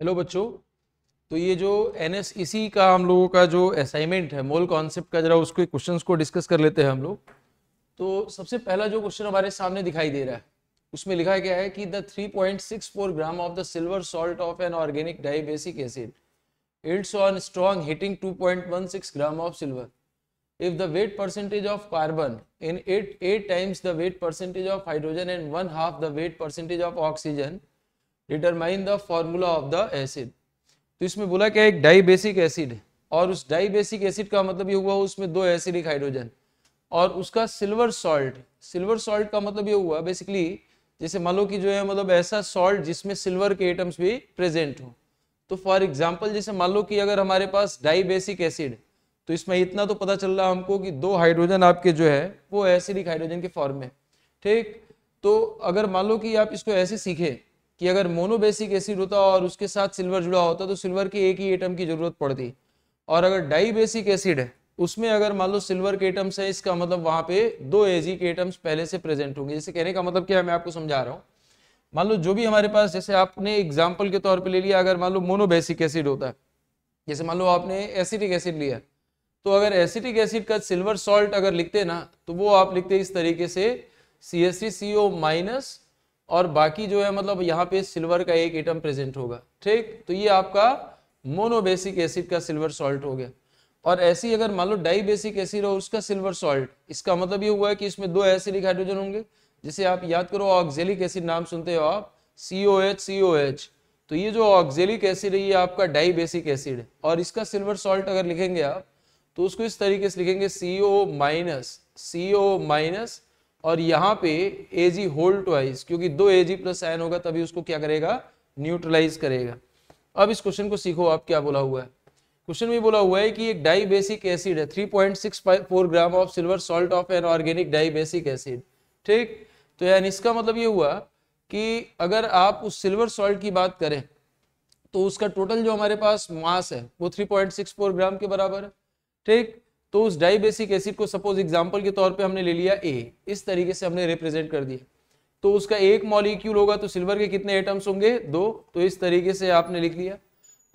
Hello बच्चों तो ये जो एन e का हम लोगों का जो असाइनमेंट है मोल कॉन्सेप्ट का जरा उसके क्वेश्चंस को डिस्कस कर लेते हैं हम लोग तो सबसे पहला जो क्वेश्चन हमारे सामने दिखाई दे रहा है उसमें लिखा गया है कि the 3.64 gram of the silver salt of an organic dibasic acid its on strong heating two gram of silver if the weight percentage of carbon in it eight times the weight percentage of hydrogen and one half the weight percentage of oxygen determine the formula of the acid तो इसमें बोला क्या एक dibasic acid है और उस dibasic acid का मतलब ये हुआ उसमें दो एसिडिक हाइड्रोजन और उसका सिल्वर सॉल्ट सिल्वर सॉल्ट का मतलब ये हुआ बेसिकली जैसे मान लो कि जो है मतलब ऐसा सॉल्ट जिसमें सिल्वर के एटम्स भी प्रेजेंट हो तो फॉर एग्जाम्पल जैसे मान लो कि अगर हमारे पास डाई बेसिक एसिड तो इसमें इतना तो पता चल रहा हमको कि दो हाइड्रोजन आपके जो है वो एसिडिक हाइड्रोजन के फॉर्म में ठीक तो अगर मान लो कि आप इसको ऐसे सीखे कि अगर मोनोबेसिक एसिड होता और उसके साथ सिल्वर जुड़ा होता तो सिल्वर के एक ही एटम की जरूरत पड़ती और अगर डाई बेसिक एसिड है उसमें अगर मान लो सिल्वर के एटम्स है इसका मतलब वहां पे दो एजी के एटम्स पहले से प्रेजेंट होंगे जैसे कहने का मतलब क्या है मैं आपको समझा रहा हूँ मान लो जो भी हमारे पास जैसे आपने एग्जाम्पल के तौर पर ले लिया अगर मान लो मोनोबेसिक एसिड होता है जैसे मान लो आपने एसिडिक एसिड लिया तो अगर एसिटिक एसिड का सिल्वर सॉल्ट अगर लिखते ना तो वो आप लिखते इस तरीके से सी एस सी सी ओ माइनस और बाकी जो है मतलब यहाँ पे सिल्वर का एक एटम प्रेजेंट होगा ठीक तो ये आपका मोनोबेसिक एसिड का सिल्वर सॉल्ट हो गया और ऐसी अगर मान लो डाई बेसिक एसिड हो उसका सिल्वर सॉल्ट इसका मतलब ये हुआ है कि इसमें दो एसिडिक हाइड्रोजन होंगे जिसे आप याद करो ऑक्जेलिक एसिड नाम सुनते हो आप सी O H C O H तो ये जो ऑक्जेलिक एसिड है ये आपका डाई बेसिक एसिड है और इसका सिल्वर सॉल्ट अगर लिखेंगे आप तो उसको इस तरीके से लिखेंगे सी ओ माइनस सी ओ माइनस और यहाँ पे ए जी होल्ड ट्वाइस क्योंकि दो ए जी प्लस आयन होगा तभी उसको क्या करेगा न्यूट्रलाइज करेगा अब इस क्वेश्चन को सीखो आप क्या बोला हुआ है क्वेश्चन में बोला हुआ है कि एक डाई बेसिक एसिड है four gram of silver salt of an organic dibasic acid ठीक तो यानी इसका मतलब ये हुआ कि अगर आप उस सिल्वर सॉल्ट की बात करें तो उसका टोटल जो हमारे पास मास है वो फोर ग्राम के बराबर है ठीक तो उस डाई बेसिक एसिड को सपोज एग्जाम्पल के तौर पर हमने ले लिया ए इस तरीके से हमने रिप्रेजेंट कर दिया तो उसका एक मॉलिक्यूल होगा तो सिल्वर के कितने एटम्स होंगे दो तो इस तरीके से आपने लिख लिया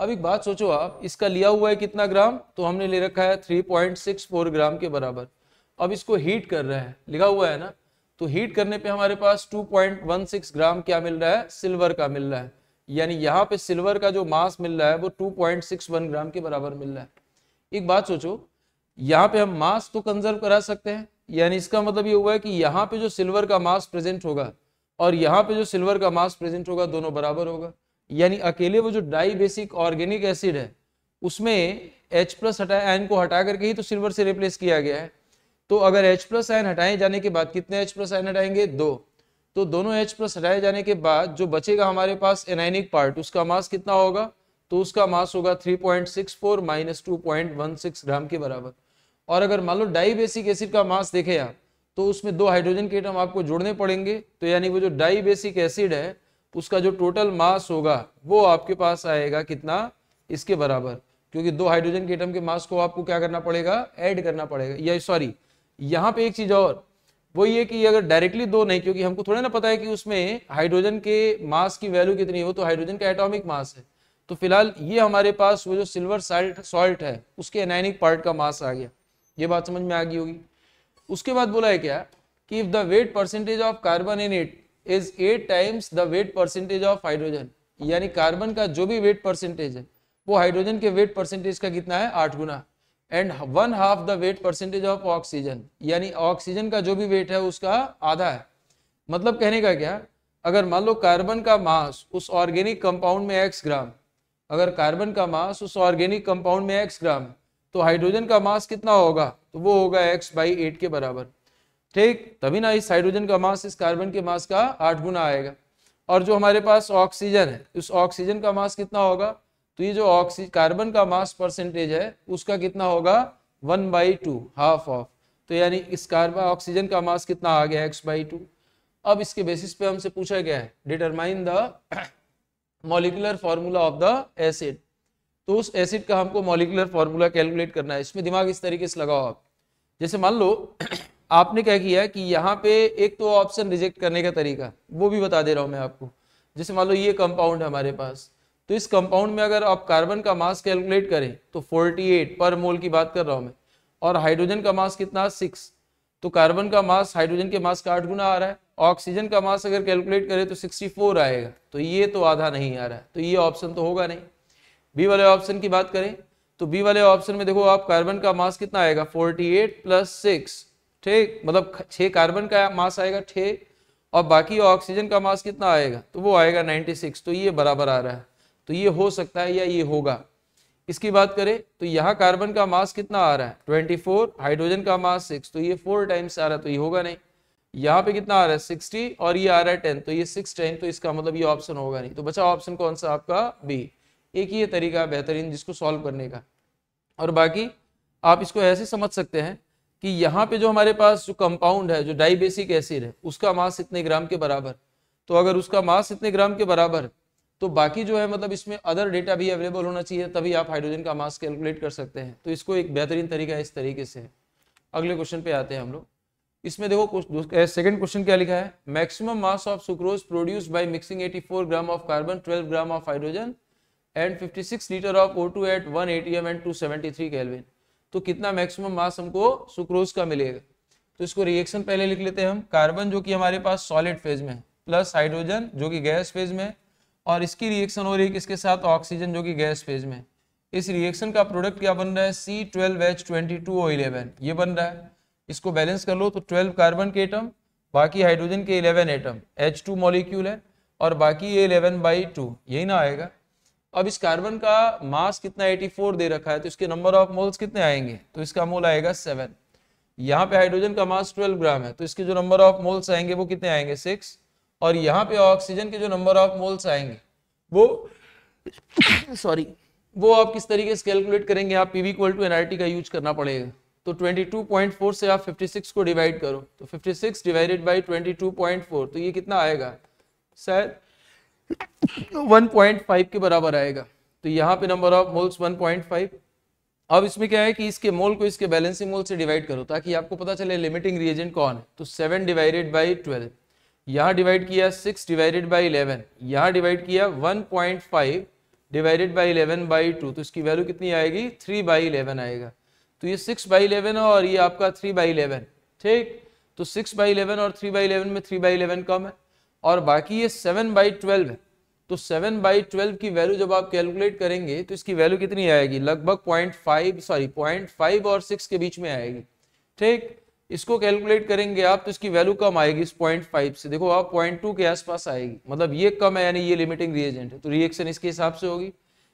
अब एक बात सोचो आप इसका लिया हुआ है कितना ग्राम तो हमने ले रखा है 3.64 ग्राम के बराबर अब इसको हीट कर रहा है लिखा हुआ है ना तो हीट करने पे हमारे पास 2.16 ग्राम क्या मिल रहा है सिल्वर का मिल रहा है यानी यहाँ पे सिल्वर का जो मास मिल रहा है वो 2.61 ग्राम के बराबर मिल रहा है एक बात सोचो यहाँ पे हम मास तो कंजर्व करा सकते हैं यानी इसका मतलब ये हुआ है कि यहाँ पे जो सिल्वर का मास प्रेजेंट होगा और यहाँ पे जो सिल्वर का मास प्रेजेंट होगा दोनों बराबर होगा यानी अकेले वो जो डाई बेसिक ऑर्गेनिक एसिड है उसमें H प्लस हटाए एन को हटा करके ही तो सिल्वर से रिप्लेस किया गया है तो अगर H प्लस एन हटाए जाने के बाद कितने H प्लस एन हटाएंगे दो तो दोनों H प्लस हटाए जाने के बाद जो बचेगा हमारे पास एनाइनिक पार्ट उसका मास कितना होगा तो उसका मास होगा 3.64 point six four minus two point one six gram के बराबर और अगर मान लो डाई बेसिक एसिड का मास देखें आप तो उसमें दो हाइड्रोजन के एटम आपको जोड़ने पड़ेंगे तो यानी वो जो डाई बेसिक एसिड है उसका जो टोटल मास होगा वो आपके पास आएगा कितना इसके बराबर क्योंकि दो हाइड्रोजन के एटम के मास को आपको क्या करना पड़ेगा ऐड करना पड़ेगा या सॉरी यहाँ पे एक चीज और वो ये कि अगर डायरेक्टली दो नहीं क्योंकि हमको थोड़ा ना पता है कि उसमें हाइड्रोजन के मास की वैल्यू कितनी है वो तो हाइड्रोजन का एटॉमिक मास है तो फिलहाल ये हमारे पास वो जो सिल्वर साल्ट सॉल्ट है उसके एनाइनिक पार्ट का मास आ गया ये बात समझ में आ गई होगी उसके बाद बोला है क्या कि if the weight percentage of carbon in it is eight times the weight percentage of hydrogen यानी कार्बन का जो भी वेट परसेंटेज है वो हाइड्रोजन के वेट परसेंटेज का कितना है आठ गुना and one half the weight percentage of oxygen यानी ऑक्सीजन का जो भी वेट है उसका आधा है मतलब कहने का क्या अगर मान लो कार्बन का मास उस ऑर्गेनिक कंपाउंड में एक्स ग्राम अगर कार्बन का मास उस ऑर्गेनिक कंपाउंड में एक्स ग्राम तो हाइड्रोजन का मास कितना होगा तो वो होगा एक्स बाई एट के बराबर ठीक तभी ना इस हाइड्रोजन का मास इस कार्बन के मास का आठ गुना आएगा और जो हमारे पास ऑक्सीजन है उस ऑक्सीजन का मास कितना होगा तो ये जो ऑक्सीजन कार्बन का मास परसेंटेज है उसका कितना होगा one by two half of तो यानी इस कार्बन ऑक्सीजन का मास कितना आ गया एक्स बाई टू अब इसके बेसिस पे हमसे पूछा गया है determine the molecular formula of the acid तो उस एसिड का हमको मॉलिकुलर फार्मूला कैलकुलेट करना है इसमें दिमाग इस तरीके से लगाओ आप जैसे मान लो आपने क्या किया कि यहाँ पे एक तो ऑप्शन रिजेक्ट करने का तरीका वो भी बता दे रहा हूँ मैं आपको जैसे मान लो ये कंपाउंड है हमारे पास तो इस कंपाउंड में अगर आप कार्बन का मास कैलकुलेट करें तो 48 पर मोल की बात कर रहा हूँ मैं और हाइड्रोजन का मास कितना सिक्स तो कार्बन का मास हाइड्रोजन के मास का आठ गुना आ रहा है ऑक्सीजन का मास अगर कैलकुलेट करें तो 64 आएगा तो ये तो आधा नहीं आ रहा है तो ये ऑप्शन तो होगा नहीं बी वाले ऑप्शन की बात करें तो बी वाले ऑप्शन में देखो आप कार्बन का मास कितना आएगा 48 प्लस सिक्स ठीक मतलब छः कार्बन का मास आएगा छः और बाकी ऑक्सीजन का मास कितना आएगा तो वो आएगा नाइन्टी तो ये बराबर आ रहा है तो ये हो सकता है या ये होगा इसकी बात करें तो यहाँ कार्बन का मास कितना आ रहा है ट्वेंटी हाइड्रोजन का मास सिक्स तो ये फोर टाइम्स आ रहा है तो ये होगा नहीं यहाँ पे कितना आ रहा है सिक्सटी और ये आ रहा है टेन तो ये सिक्स टेन तो इसका मतलब ये ऑप्शन होगा नहीं तो बचा ऑप्शन कौन सा आपका बी एक ही ये तरीका बेहतरीन जिसको सॉल्व करने का और बाकी आप इसको ऐसे समझ सकते हैं कि यहाँ पे जो हमारे पास जो कंपाउंड है जो डाइबेसिक एसिड है उसका मास इतने ग्राम के बराबर तो अगर उसका मास इतने ग्राम के बराबर तो बाकी जो है मतलब इसमें अदर डेटा भी अवेलेबल होना चाहिए तभी आप हाइड्रोजन का मास कैलकुलेट कर सकते हैं तो इसको एक बेहतरीन तरीका इस तरीके से है अगले क्वेश्चन पे आते हैं हम लोग इसमें देखो सेकंड क्वेश्चन क्या लिखा है maximum mass of sucrose produce by mixing 84 gram of carbon 12 gram of hydrogen and 56 litre of O2 at 1 ATM and 273 kelvin तो कितना मैक्सिमम मास हमको सुक्रोज का मिलेगा तो इसको रिएक्शन पहले लिख लेते हैं हम कार्बन जो कि हमारे पास सॉलिड फेज में है प्लस हाइड्रोजन जो कि गैस फेज में है और इसकी रिएक्शन हो रही है किसके साथ ऑक्सीजन जो कि गैस फेज में है इस रिएक्शन का प्रोडक्ट क्या बन रहा है C twelve H twenty two O eleven ये बन रहा है इसको बैलेंस कर लो तो ट्वेल्व कार्बन के एटम बाकी हाइड्रोजन के eleven atom H two molecule है और बाकी ये इलेवन बाई टू यही ना आएगा अब इस कार्बन का मास कितना 84 दे रखा है तो इसके नंबर ऑफ मोल्स कितने आएंगे तो इसका मोल आएगा सेवन यहाँ पे हाइड्रोजन का मास 12 ग्राम है तो इसके जो नंबर ऑफ मोल्स आएंगे वो कितने आएंगे सिक्स और यहाँ पे ऑक्सीजन के जो नंबर ऑफ मोल्स आएंगे वो सॉरी वो आप किस तरीके से कैलकुलेट करेंगे आप पीवी इक्वल टू एनआरटी का यूज करना पड़ेगा तो 22.4 से आप 56 को डिवाइड करो तो 56 डिवाइडेड बाय 22.4 तो ये कितना आएगा शायद 1.5 के बराबर आएगा तो यहाँ पे नंबर ऑफ मोल्स 1.5 अब इसमें क्या है कि इसके मोल को इसके बैलेंसिंग मोल से डिवाइड करो ताकि आपको पता चले लिमिटिंग रिएजेंट कौन है तो सेवन डिवाइडेड बाई ट्वेल्व यहाँ डिवाइड किया सिक्स डिवाइडेड बाई इलेवन यहाँ डिवाइड किया one point five divided by eleven by two तो इसकी वैल्यू कितनी आएगी थ्री बाई इलेवन आएगा तो ये सिक्स बाई इलेवन है और ये आपका थ्री बाई इलेवन ठीक तो सिक्स बाई इलेवन और थ्री बाई इलेवन में थ्री बाई इलेवन कम है और बाकी ये सेवन बाई ट्वेल्व है तो सेवन बाई ट्वेल्व की वैल्यू जब आप कैलकुलेट करेंगे तो इसकी वैल्यू कितनी आएगी लगभग point five sorry point five और सिक्स के बीच में आएगी ठीक इसको कैलकुलेट करेंगे आप तो इसकी वैल्यू कम आएगी इस पॉइंट फाइव से देखो आप पॉइंट टू के आसपास आएगी मतलब ये कम है यानी ये लिमिटिंग रिएजेंट है तो रिएक्शन इसके हिसाब से होगी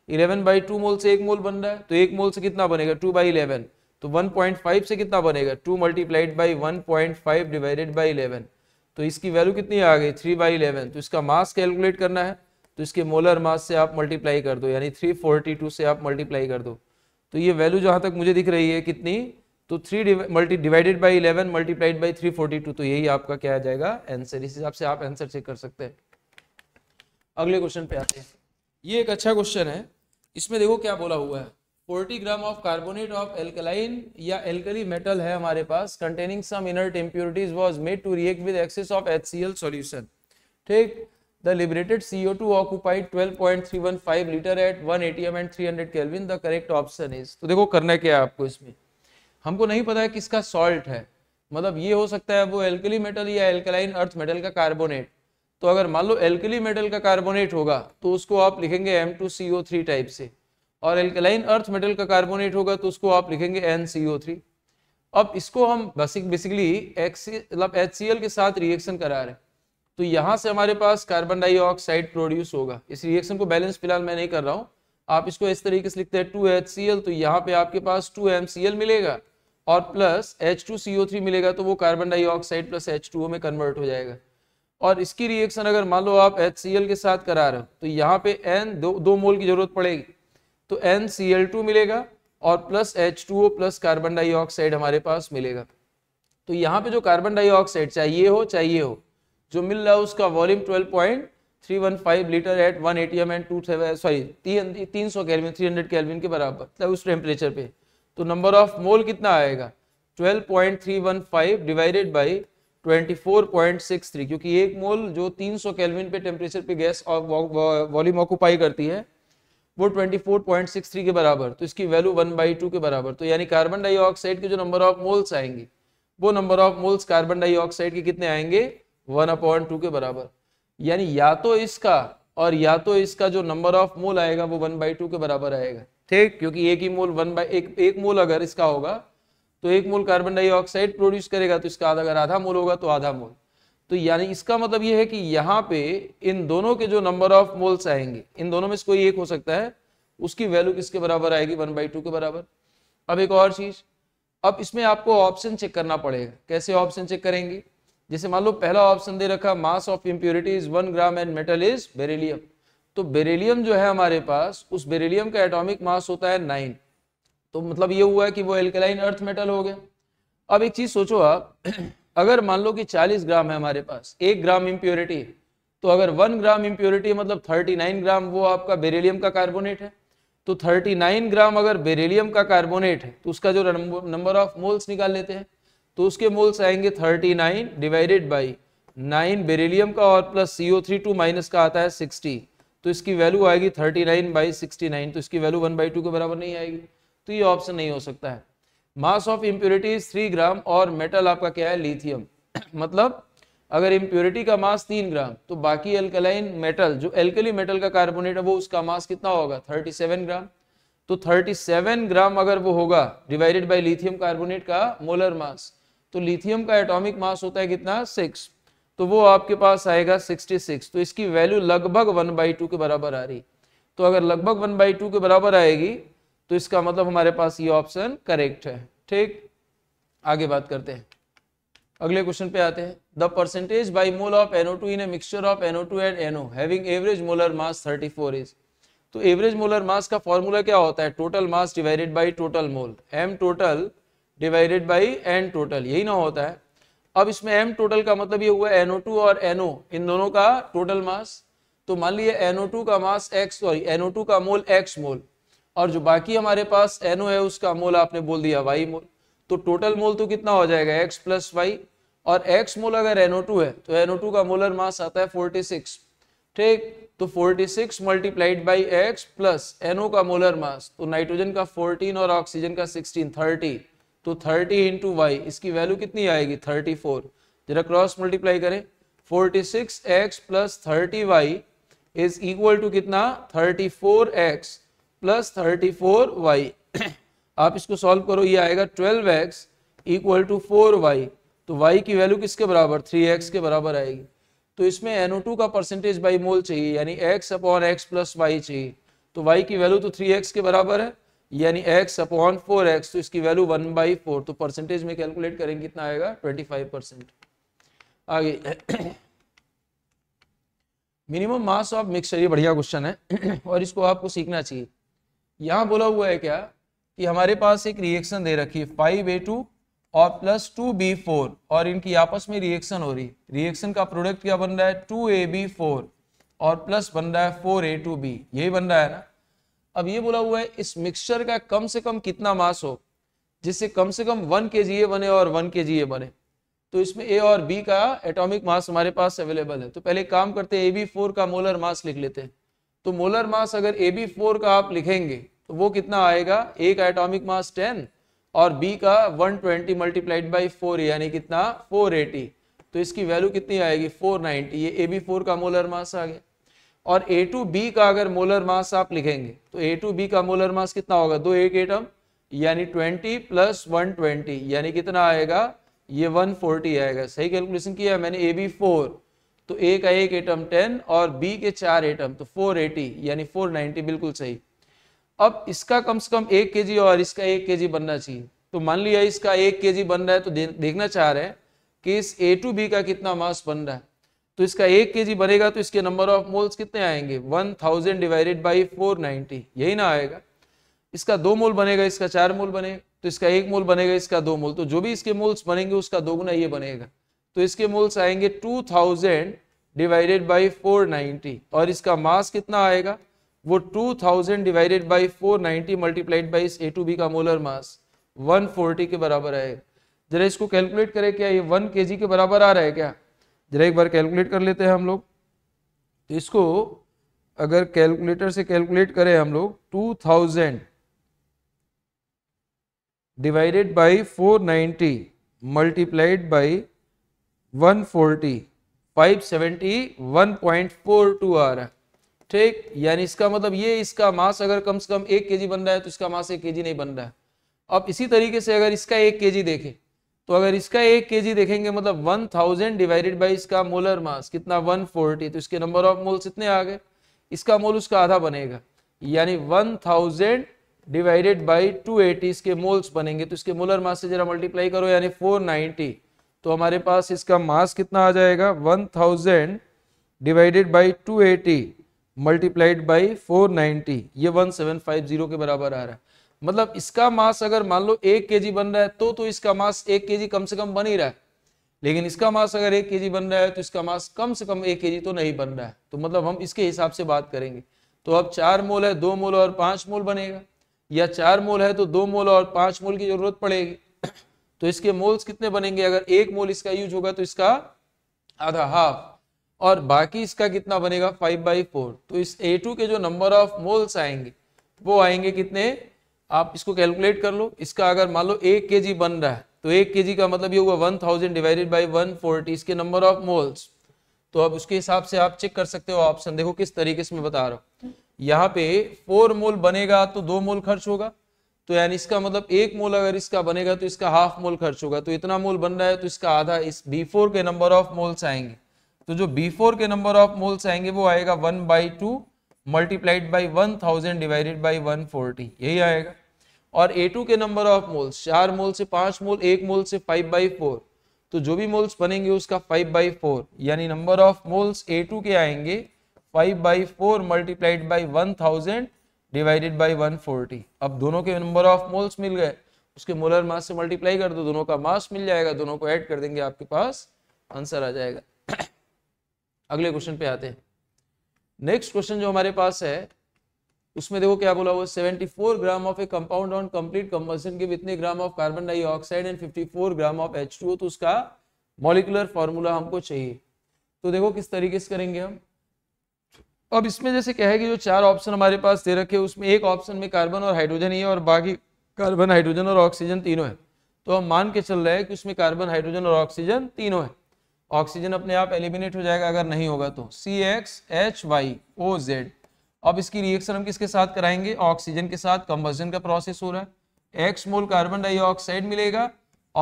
इलेवन बाई टू मोल से एक मोल बन रहा है तो एक मोल से कितना बनेगा टू बाई इलेवन तो 1.5 से कितना बनेगा two multiplied by one divided by eleven तो इसकी वैल्यू कितनी आ गई थ्री बाई इलेवन तो इसका मास कैलकुलेट करना है तो इसके मोलर मास से आप मल्टीप्लाई कर दो यानी 342 से आप मल्टीप्लाई कर दो तो ये वैल्यू जहाँ तक मुझे दिख रही है कितनी तो three multi divided by eleven multiplied by three forty two तो यही आपका क्या आ जाएगा आंसर इस हिसाब से आप आंसर चेक कर सकते हैं अगले क्वेश्चन पे आते हैं ये एक अच्छा क्वेश्चन है इसमें देखो क्या बोला हुआ है 40 gram of carbonate of alkaline या एल्कली मेटल है हमारे पास containing some inert impurities was made to react with excess of HCl solution ठीक the the liberated CO2 occupied 12.315 liter at 1 atm and 300 Kelvin. The correct option is तो देखो करना क्या है आपको इसमें हमको नहीं पता है किसका सॉल्ट है मतलब ये हो सकता है वो एल्कली मेटल या एल्कलाइन अर्थ मेटल का कार्बोनेट तो अगर मान लो एल्कली मेटल का कार्बोनेट होगा तो उसको आप लिखेंगे M two C O three type से और एल्कलाइन अर्थ मेटल का कार्बोनेट होगा तो उसको आप लिखेंगे एन सी ओ थ्री अब इसको हम बेसिक बेसिकली मतलब एच के साथ रिएक्शन करा रहे हैं तो यहाँ से हमारे पास कार्बन डाइऑक्साइड प्रोड्यूस होगा इस रिएक्शन को बैलेंस फिलहाल मैं नहीं कर रहा हूँ आप इसको इस तरीके से लिखते हैं टू एच सी एल तो यहाँ पे आपके पास टू एम सी एल मिलेगा और plus H two C O three मिलेगा तो वो carbon dioxide plus H two में कन्वर्ट हो जाएगा और इसकी रिएक्शन अगर मान लो आप एच सी एल के साथ करा रहे हो तो यहाँ पे एन दो दो मोल की जरूरत पड़ेगी तो एन सी एल टू मिलेगा और plus H two O plus carbon dioxide हमारे पास मिलेगा तो यहाँ पे जो कार्बन डाइऑक्साइड चाहिए हो चाहिए हो जो मिल रहा है उसका volume 12.315 litre at 1 ATM and two sorry तीन तीन सौ कैलविन थ्री हंड्रेड कैलविन के बराबर मतलब उस टेम्परेचर पे तो नंबर ऑफ मोल कितना आएगा 12.315 डिवाइडेड बाई 24.63 क्योंकि एक मोल जो 300 कैलविन पे टेम्परेचर पे गैस और वॉल्यूम ऑक्यूपाई करती है वो 24.63 के बराबर तो इसकी वैल्यू 1 बाई टू के बराबर तो यानी कार्बन डाइऑक्साइड के जो नंबर ऑफ मोल्स आएंगे वो number of moles carbon dioxide के कितने आएंगे 1 अपॉन टू के बराबर यानी या तो इसका और या तो इसका जो नंबर ऑफ मोल आएगा वो 1 बाई टू के बराबर आएगा ठीक क्योंकि एक ही मोल वन बाई एक, एक मोल अगर इसका होगा तो एक मोल कार्बन डाइऑक्साइड प्रोड्यूस करेगा तो इसका अगर आधा मोल होगा तो आधा मोल तो यानी इसका मतलब यह है कि यहां पे इन दोनों के जो नंबर ऑफ मोल्स आएंगे इन दोनों में से कोई एक हो सकता है उसकी वैल्यू किसके बराबर आएगी वन बाई टू के बराबर अब एक और चीज अब इसमें आपको ऑप्शन चेक करना पड़ेगा कैसे ऑप्शन चेक करेंगे जैसे मान लो पहला ऑप्शन दे रखा mass of impurity is one gram and metal is beryllium तो बेरेलियम जो है हमारे पास उस बेरेलियम का एटोमिक मास होता है नाइन तो मतलब ये हुआ है कि वो एल्केलाइन अर्थ मेटल हो गया अब एक चीज सोचो आप अगर मान लो कि 40 ग्राम है हमारे पास एक ग्राम इम्प्योरिटी है तो अगर वन ग्राम इम्प्योरिटी मतलब 39 ग्राम वो आपका बेरेलियम का कार्बोनेट है तो 39 ग्राम अगर बेरेलियम का कार्बोनेट है तो उसका जो नंबर ऑफ मोल्स निकाल लेते हैं तो उसके मोल्स आएंगे 39 डिवाइडेड बाई 9 बेरेलियम का और plus C O three two minus का आता है 60 तो इसकी वैल्यू आएगी 39 नाइन बाई तो इसकी वैल्यू वन बाई टू के बराबर नहीं आएगी तो ये ऑप्शन नहीं हो सकता है mass of impurity three gram और मेटल आपका क्या है लिथियम मतलब अगर इम्प्योरिटी का मास तीन ग्राम तो बाकी एल्कलाइन मेटल जो एल्कली मेटल का कार्बोनेट है वो उसका मास कितना होगा थर्टी सेवन ग्राम तो थर्टी सेवन ग्राम अगर वो होगा डिवाइडेड बाई लिथियम कार्बोनेट का मोलर मास तो लिथियम का एटॉमिक मास होता है कितना सिक्स तो वो आपके पास आएगा सिक्सटी सिक्स तो इसकी वैल्यू लगभग वन बाई टू के बराबर आ रही तो अगर लगभग वन बाई टू के बराबर आएगी तो इसका मतलब हमारे पास ये ऑप्शन करेक्ट है ठीक आगे बात करते हैं अगले क्वेश्चन पे आते हैं the percentage by mole of two in mixture of two and NO having average molar mass 34 is तो एवरेज मोलर मास का फॉर्मूला क्या होता है total mass divided by total mole M total divided by N total यही ना होता है अब इसमें एम टोटल का मतलब ये हुआ एनओ टू और एनओ इन दोनों का टोटल मास तो मान लीजिए टू का मास एक्स सॉरी टू का मोल एक्स मोल और जो बाकी हमारे पास एनओ है उसका मोल आपने बोल दिया वाई मोल तो टोटल मोल तो कितना हो जाएगा एक्स प्लस वाई और एक्स मोल अगर एनओ टू है तो एनओ टू का मोलर मास आता है फोर्टी सिक्स ठीक तो forty six multiplied by X plus NO का मोलर मास तो नाइट्रोजन का फोर्टीन और ऑक्सीजन का सिक्सटीन थर्टी तो थर्टी इंटू वाई इसकी वैल्यू कितनी आएगी थर्टी फोर जरा क्रॉस मल्टीप्लाई करें forty six X plus thirty Y is equal to कितना thirty four X plus thirty four Y आप इसको सॉल्व करो ये आएगा twelve X equal to four Y तो वाई की वैल्यू किसके बराबर थ्री एक्स के बराबर आएगी तो इसमें एनओ टू का परसेंटेज बाई मोल चाहिए यानी X upon X plus Y चाहिए तो वाई की वैल्यू तो थ्री एक्स के बराबर है यानी एक्स अपॉन फोर एक्स तो इसकी वैल्यू वन बाई फोर तो परसेंटेज में कैलकुलेट करेंगे कितना आएगा ट्वेंटी फाइव परसेंट आगे मिनिमम मास ऑफ मिक्सचर ये बढ़िया क्वेश्चन है और इसको आपको सीखना चाहिए यहाँ बोला हुआ है क्या कि हमारे पास एक रिएक्शन दे रखी है फाइव ए टू और प्लस टू बी फोर और इनकी आपस में रिएक्शन हो रही है रिएक्शन का प्रोडक्ट क्या बन रहा है टू ए बी फोर और प्लस बन रहा है फोर ए टू बी यही बन रहा है ना अब ये बोला हुआ है इस मिक्सचर का कम से कम कितना मास हो जिससे कम से कम वन के जी ए बने और वन के जी ए बने तो इसमें ए और बी का एटॉमिक मास हमारे पास अवेलेबल है तो पहले काम करते हैं ए बी फोर का मोलर मास लिख लेते हैं तो मोलर मास अगर ए बी फोर का आप लिखेंगे तो वो कितना आएगा एक एटॉमिक मास टेन और बी का one twenty multiplied by four यानी कितना फोर एटी तो इसकी वैल्यू कितनी आएगी फोर नाइनटी ये ए बी फोर का मोलर मास आ गया और ए टू बी का अगर मोलर मास आप लिखेंगे तो ए टू बी का मोलर मास कितना होगा दो एक एटम यानी ट्वेंटी प्लस वन ट्वेंटी यानी कितना आएगा ये वन फोर्टी आएगा सही कैलकुलेशन किया मैंने ए बी फोर तो ए का एक एटम टेन और बी के चार एटम तो फोर एटी यानी फोर नाइन्टी बिल्कुल सही अब इसका कम से कम एक के और इसका एक के बनना चाहिए तो मान लिया इसका एक के बन रहा है तो दे, देखना चाह रहे हैं कि इस ए टू बी का कितना मास बन रहा है तो इसका एक के बनेगा तो इसके नंबर ऑफ मोल्स कितने आएंगे one thousand divided by four ninety यही ना आएगा इसका दो मोल बनेगा इसका चार मोल बनेगा तो इसका एक मोल बनेगा इसका दो मोल तो जो भी इसके मोल्स बनेंगे उसका दोगुना ये बनेगा तो इसके मोल्स आएंगे 2000 डिवाइडेड बाय 490 और इसका मास कितना आएगा वो 2000 divided by 490 multiplied by A two B का मोलर मास 140 के बराबर आएगा जरा इसको कैलकुलेट करें क्या ये 1 के के बराबर आ रहा है क्या जरा एक बार कैलकुलेट कर लेते हैं हम लोग तो इसको अगर कैलकुलेटर से कैलकुलेट करें हम लोग two divided by 490 multiplied by 140 571.42 आ रहा है ठीक यानी इसका मतलब ये इसका मास अगर कम से कम एक के बन रहा है तो इसका मास एक के नहीं बन रहा है अब इसी तरीके से अगर इसका एक के देखें तो अगर इसका एक के देखेंगे मतलब 1000 डिवाइडेड बाई इसका मोलर मास कितना 140 तो इसके नंबर ऑफ मोल्स इतने आ गए इसका मोल उसका आधा बनेगा यानी 1000 डिवाइडेड बाई 280 इसके मोल्स बनेंगे तो इसके मोलर मास से जरा मल्टीप्लाई करो यानी 490 तो हमारे पास इसका मास कितना आ जाएगा 1000 divided by eighty multiplied by four ये 1750 के बराबर आ रहा है मतलब इसका मास अगर मान लो एक के बन रहा है तो तो इसका मास एक के कम से कम बन ही रहा है लेकिन इसका मास अगर एक के बन रहा है तो इसका मास कम से कम एक के तो नहीं बन रहा है तो मतलब हम इसके हिसाब से बात करेंगे तो अब चार मोल है दो मोल और पांच मोल बनेगा या चार मोल है तो दो मोल और पांच मोल की जरूरत पड़ेगी तो इसके मोल्स कितने बनेंगे अगर एक मोल इसका यूज होगा तो इसका आधा हाफ और बाकी इसका कितना बनेगा फाइव बाई फोर तो इस ए टू के जो नंबर ऑफ मोल्स आएंगे वो आएंगे कितने आप इसको कैलकुलेट कर लो इसका अगर मान लो एक के जी बन रहा है तो एक के जी का मतलब ये हुआ one thousand divided by one forty इसके नंबर ऑफ मोल्स तो अब उसके हिसाब से आप चेक कर सकते हो ऑप्शन देखो किस तरीके से मैं बता रहा हूँ यहाँ पे फोर मोल बनेगा तो दो मोल खर्च होगा तो यानी इसका मतलब एक मोल अगर इसका बनेगा तो इसका हाफ मोल खर्च होगा तो इतना मोल बन रहा है तो इसका आधा इस बी फोर के नंबर ऑफ मोल्स आएंगे तो जो बी फोर के नंबर ऑफ मोल्स आएंगे वो आएगा one by two multiplied by one thousand divided by one forty यही आएगा और ए टू के नंबर ऑफ मोल्स चार मोल से पांच मोल एक मोल से फाइव बाई फोर तो जो भी मोल्स बनेंगे उसका फाइव बाई फोर यानी number of moles A two के आएंगे five by four multiplied by one thousand divided by 140 अब दोनों के नंबर ऑफ मोल्स मिल गए उसके मोलर मास से मल्टीप्लाई कर दो दोनों का मास मिल जाएगा दोनों को ऐड कर देंगे आपके पास आंसर आ जाएगा अगले क्वेश्चन पे आते हैं नेक्स्ट क्वेश्चन जो हमारे पास है उसमें देखो क्या बोला हुआ 74 gram of A compound on complete combustion के इतने gram of carbon dioxide and 54 gram of H तो उसका मॉलिकुलर फॉर्मूला हमको चाहिए तो देखो किस तरीके से करेंगे हम अब इसमें जैसे क्या है कि जो चार ऑप्शन हमारे पास दे रखे उसमें एक ऑप्शन में कार्बन और हाइड्रोजन ही है और बाकी कार्बन हाइड्रोजन और ऑक्सीजन तीनों है तो हम मान के चल रहे हैं कि उसमें कार्बन हाइड्रोजन और ऑक्सीजन तीनों है ऑक्सीजन अपने आप एलिमिनेट हो जाएगा अगर नहीं होगा तो C X H Y O Z अब इसकी रिएक्शन हम किसके साथ कराएंगे ऑक्सीजन के साथ कंबर्जन का प्रोसेस हो रहा है एक्स मोल कार्बन डाइऑक्साइड मिलेगा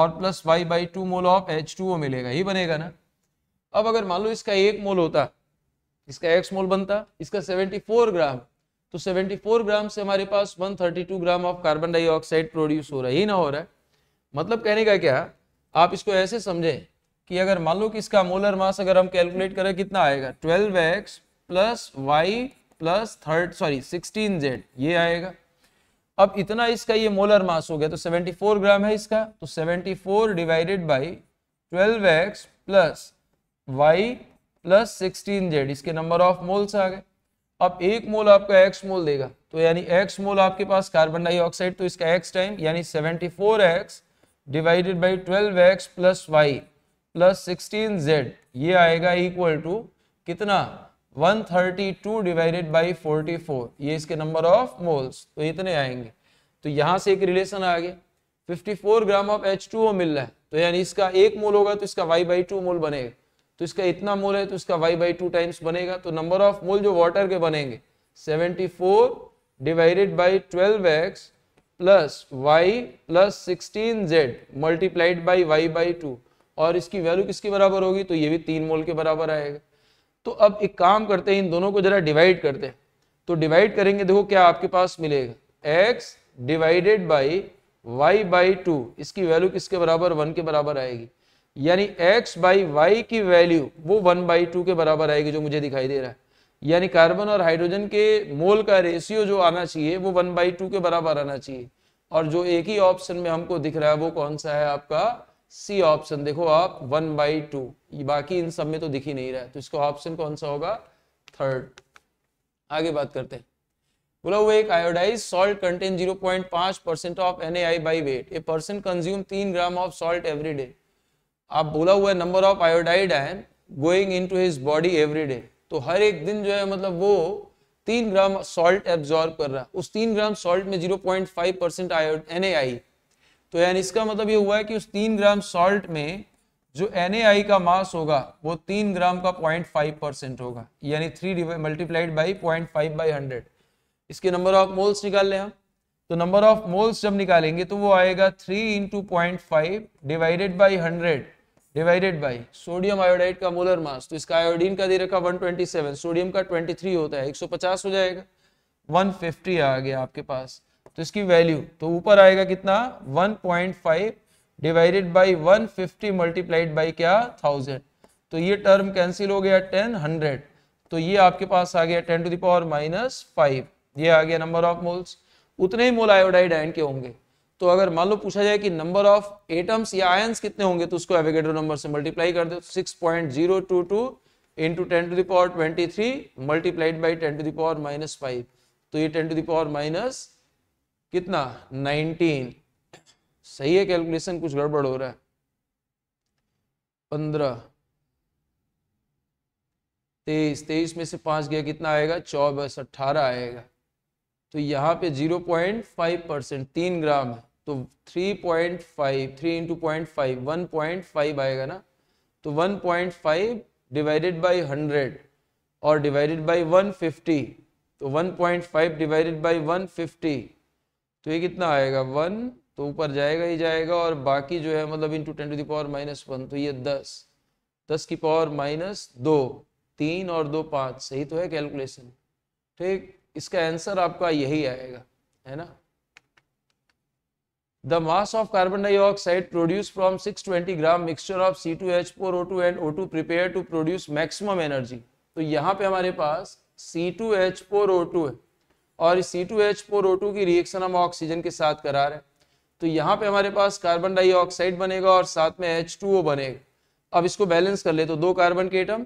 और plus Y by two mole of H two O मिलेगा ही बनेगा ना अब अगर मान लो इसका एक मोल होता इसका एक्स मोल बनता इसका 74 ग्राम तो 74 ग्राम से हमारे पास 132 gram of carbon dioxide produce हो रहा है ही ना हो रहा है मतलब कहने का क्या आप इसको ऐसे समझें कि अगर मान लो कि इसका मोलर मास अगर हम कैलकुलेट करें कितना आएगा twelve X plus Y plus third sorry sixteen Z ये आएगा अब इतना इसका ये मोलर मास हो गया तो 74 ग्राम है इसका तो 74 divided by twelve X plus Y plus sixteen Z इसके नंबर ऑफ मोल्स आ गए अब एक मोल आपका एक्स मोल देगा तो यानी एक्स मोल आपके पास कार्बन डाइऑक्साइड तो इसका एक्स टाइम यानी seventy four X divided by twelve X plus Y plus sixteen Z ये आएगा इक्वल टू कितना one thirty two divided by forty four ये इसके नंबर ऑफ मोल्स तो इतने आएंगे तो यहाँ से एक रिलेशन आ गया 54 ग्राम ऑफ H2O मिल रहा है तो यानी इसका एक मोल होगा तो इसका वाई बाई टू मोल बनेगा तो इसका इतना मोल है तो इसका वाई बाई टू टाइम्स बनेगा तो नंबर ऑफ मोल जो वाटर के बनेंगे 74 divided by twelve X plus Y plus sixteen Z multiplied by Y by two और इसकी वैल्यू किसके बराबर होगी तो ये भी तीन मोल के बराबर आएगा तो अब एक काम करते हैं इन दोनों को जरा डिवाइड करते हैं तो डिवाइड करेंगे देखो क्या आपके पास मिलेगा x divided by y by two इसकी वैल्यू किसके बराबर वन के बराबर आएगी यानी x बाई वाई की वैल्यू वो वन बाई टू के बराबर आएगी जो मुझे दिखाई दे रहा है यानी कार्बन और हाइड्रोजन के मोल का रेशियो जो आना चाहिए वो वन बाई टू के बराबर आना चाहिए और जो एक ही ऑप्शन में हमको दिख रहा है वो कौन सा है आपका सी ऑप्शन देखो आप वन बाई टू बाकी इन सब में तो दिख ही नहीं रहा है तो इसका ऑप्शन कौन सा होगा थर्ड आगे बात करते हैं बोला वो एक आयोडाइज सॉल्ट कंटेन पांच percent of N A I by weight a person consume तीन gram of salt every day आप बोला हुआ है number of iodide ion going into his body every day तो हर एक दिन जो है मतलब वो तीन ग्राम सॉल्ट एब्जॉर्ब कर रहा है उस तीन ग्राम सॉल्ट में zero point five percent N A I तो यानी इसका मतलब ये हुआ है कि उस तीन ग्राम सॉल्ट में जो एन ए आई का मास होगा वो तीन ग्राम का पॉइंट फाइव परसेंट होगा यानी three multiplied by point five by hundred इसके नंबर ऑफ मोल्स निकाल लें हम तो नंबर ऑफ मोल्स जब निकालेंगे तो वो आएगा three into point five divided by hundred divided by sodium iodide का मोलर मास तो इसका आयोडीन का दे रखा 127 सोडियम का 23 होता है 150 हो जाएगा 150 आ गया आपके पास तो इसकी वैल्यू तो ऊपर आएगा कितना 1.5 डिवाइडेड बाय 150 मल्टीप्लाइड बाय क्या 1000 तो ये टर्म कैंसिल हो गया 10 100 तो ये आपके पास आ गया 10 टू दावर माइनस फाइव ये आ गया नंबर ऑफ मोल्स उतने ही मोल आयोडाइड आयन के होंगे तो अगर मान लो पूछा जाए कि नंबर ऑफ एटम्स या आयंस कितने होंगे तो उसको एवेगेड्रो नंबर से मल्टीप्लाई कर दो six point zero two two into ten to the power twenty three multiplied by ten to the power minus five तो ये टेन टू दावर माइनस कितना नाइनटीन सही है कैलकुलेशन कुछ गड़बड़ हो रहा है पंद्रह तेईस तेईस में से पांच गया कितना आएगा चौबीस अट्ठारह आएगा तो यहाँ पे 0.5 परसेंट तीन ग्राम है तो 3.5 point five three into point five one point five आएगा ना तो 1.5 डिवाइडेड बाई हंड्रेड और डिवाइडेड बाय 150 तो 1.5 डिवाइडेड बाय 150 तो ये कितना आएगा वन तो ऊपर जाएगा ही जाएगा और बाकी जो है मतलब into ten to the power minus one तो ये दस दस की पावर माइनस दो तीन और दो पाँच सही तो है कैलकुलेशन ठीक इसका आंसर आपका यही आएगा है ना the mass of carbon dioxide produce from 620 four O two and O two prepare to produce maximum energy तो यहाँ पे हमारे पास टू है और ओ टू की रिएक्शन हम ऑक्सीजन के साथ करा रहे हैं तो यहाँ पे हमारे पास कार्बन डाइऑक्साइड बनेगा और साथ में एच टू ओ बनेगा अब इसको बैलेंस कर ले तो दो कार्बन के एटम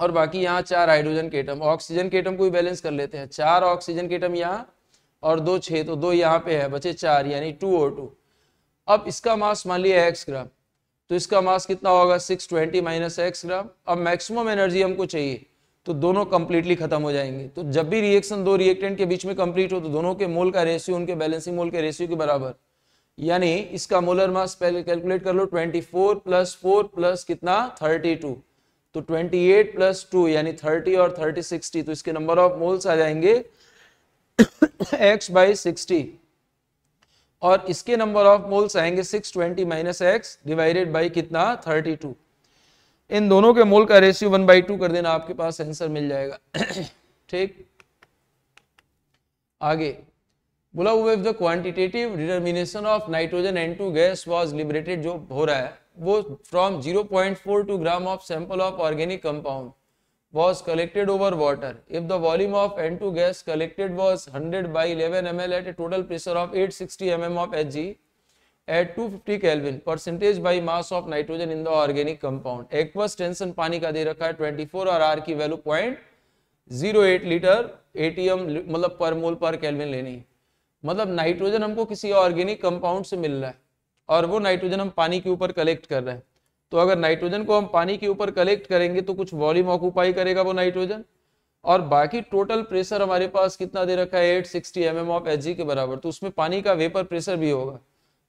और बाकी यहाँ चार हाइड्रोजन के एटम ऑक्सीजन के एटम को भी बैलेंस कर लेते हैं चार ऑक्सीजन के एटम यहाँ और दो छे तो दो यहाँ पे है बचे चार यानी टू और टू अब इसका मास मान लिया एक्स ग्राम तो इसका मास कितना होगा six twenty minus X gram अब मैक्सिमम एनर्जी हमको चाहिए तो दोनों कंप्लीटली खत्म हो जाएंगे तो जब भी रिएक्शन दो रिएक्टेंट के बीच में कंप्लीट हो तो दोनों के मोल का रेशियो उनके बैलेंसिंग मोल के रेशियो के बराबर यानी इसका मोलर मास पहले कैलकुलेट कर लो फोर प्लस फोर प्लस कितना टू तो 28 प्लस टू यानी 30 और 30 60 तो इसके नंबर ऑफ मोल्स आ जाएंगे x बाई सिक्सटी और इसके नंबर ऑफ मोल्स आएंगे 620 twenty minus X divided by कितना 32 इन दोनों के मोल का रेशियो वन बाई टू कर देना आपके पास आंसर मिल जाएगा ठीक आगे बोला हुआ the quantitative determination of nitrogen N two gas was liberated जो हो रहा है वो from zero point four two gram of sample of organic compound was collected over water if the volume of N two gas collected was hundred by eleven M L at a total pressure of eight sixty M M of H G at two fifty kelvin percentage by mass of nitrogen in the organic compound aqueous tension पानी का दे रखा है twenty four और R की value point zero eight litre A T M मतलब per मोल पर kelvin लेनी मतलब नाइट्रोजन हमको किसी ऑर्गेनिक कंपाउंड से मिल रहा है और वो नाइट्रोजन हम पानी के ऊपर कलेक्ट कर रहे हैं तो अगर नाइट्रोजन को हम पानी के ऊपर कलेक्ट करेंगे तो कुछ वॉल्यूम ऑक्यूपाई करेगा वो नाइट्रोजन और बाकी टोटल प्रेशर हमारे पास कितना दे रखा है eight sixty M of H के बराबर तो उसमें पानी का वेपर प्रेशर भी होगा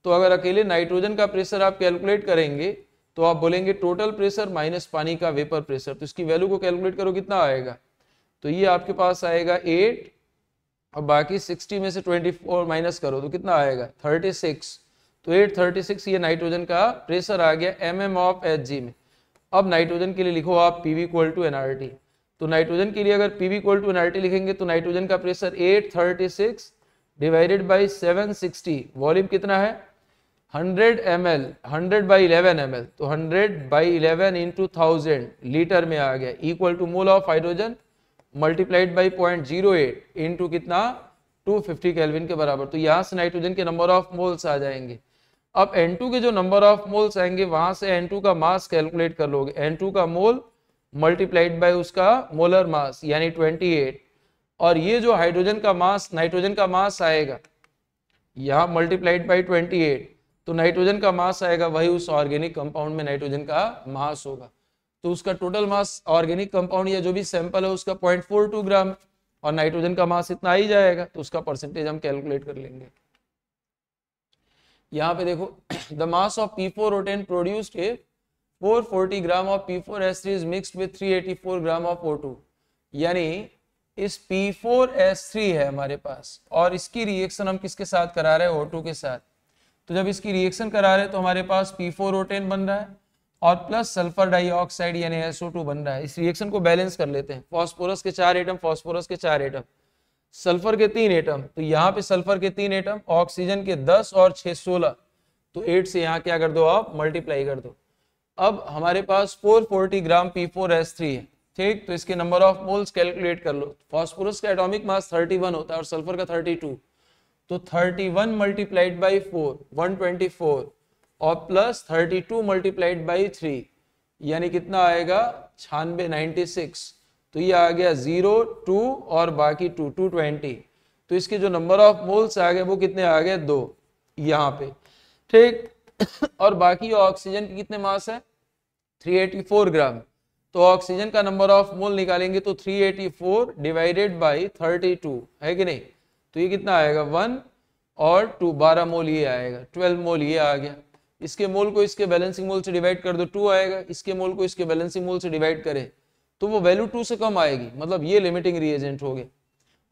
तो अगर अकेले नाइट्रोजन का प्रेशर आप कैलकुलेट करेंगे तो आप बोलेंगे टोटल प्रेशर माइनस पानी का वेपर प्रेशर तो इसकी वैल्यू को कैलकुलेट करो कितना आएगा तो ये आपके पास आएगा एट और बाकी सिक्सटी में से ट्वेंटी फोर माइनस करो तो कितना आएगा थर्टी सिक्स तो 836 ये नाइट्रोजन का प्रेशर आ गया M M of H G में अब नाइट्रोजन के लिए लिखो आप P V equal to NRT तो नाइट्रोजन के लिए अगर P V equal to NRT लिखेंगे तो नाइट्रोजन का प्रेशर 836 डिवाइडेड बाय 760 वॉल्यूम कितना है 100 M L hundred by eleven M L तो hundred by eleven into thousand litre में आ गया equal to mole of hydrogen multiplied by point zero eight into कितना 250 केल्विन के बराबर तो यहाँ से नाइट्रोजन के नंबर ऑफ मोल्स आ जाएंगे अब N2 के जो नंबर ऑफ मोल्स आएंगे वहां से N2 का मास कैलकुलेट कर लोगे N2 का मोल मल्टीप्लाइड बाय उसका मोलर मास यानी 28 और ये जो हाइड्रोजन का मास नाइट्रोजन का मास आएगा यहाँ मल्टीप्लाइड बाई 28 तो नाइट्रोजन का मास आएगा वही उस ऑर्गेनिक कंपाउंड में नाइट्रोजन का मास होगा तो उसका टोटल मास ऑर्गेनिक कंपाउंड या जो भी सैंपल है उसका पॉइंट ग्राम और नाइट्रोजन का मास इतना ही जाएगा तो उसका परसेंटेज हम कैलकुलेट कर लेंगे यहाँ पे देखो the mass of P four O ten produce के four forty gram of P four S three is mixed with four gram of O two यानी इस पी फोर एस थ्री है हमारे पास और इसकी रिएक्शन हम किसके साथ करा रहे हैं ओ टू के साथ तो जब इसकी रिएक्शन करा रहे हैं तो हमारे पास पी फोर ओटेन बन रहा है और प्लस सल्फर डाइऑक्साइड यानी एसओ टू बन रहा है इस रिएक्शन को बैलेंस कर लेते हैं फॉस्फोरस के चार एटम फॉस्फोरस के चार एटम सल्फर के तीन एटम तो यहाँ पे सल्फर के तीन एटम ऑक्सीजन के दस और छः सोलह तो एट से यहाँ क्या कर दो आप मल्टीप्लाई कर दो अब हमारे पास four forty gram P four S three है ठीक तो इसके नंबर ऑफ मोल्स कैलकुलेट कर लो फॉस्फोरस का एटॉमिक मास थर्टी वन होता है और सल्फर का थर्टी टू तो thirty one multiplied by four one twenty four और plus thirty two multiplied by three यानी कितना आएगा छानबे नाइनटी सिक्स तो ये आ गया ज़ीरो टू और बाकी टू टू ट्वेंटी तो इसके जो नंबर ऑफ मोल्स आ गए वो कितने आ गए दो यहाँ पे ठीक और बाकी ऑक्सीजन की कितने मास है 384 ग्राम तो ऑक्सीजन का नंबर ऑफ मोल निकालेंगे तो 384 डिवाइडेड बाय 32 है कि नहीं तो ये कितना आएगा वन और टू बारह मोल ये आएगा ट्वेल्व मोल ये आ गया इसके मोल को इसके बैलेंसिंग मोल से डिवाइड कर दो टू आएगा इसके मोल को इसके बैलेंसिंग मोल से डिवाइड करें तो वो वैल्यू टू से कम आएगी मतलब ये लिमिटिंग रिएजेंट हो गए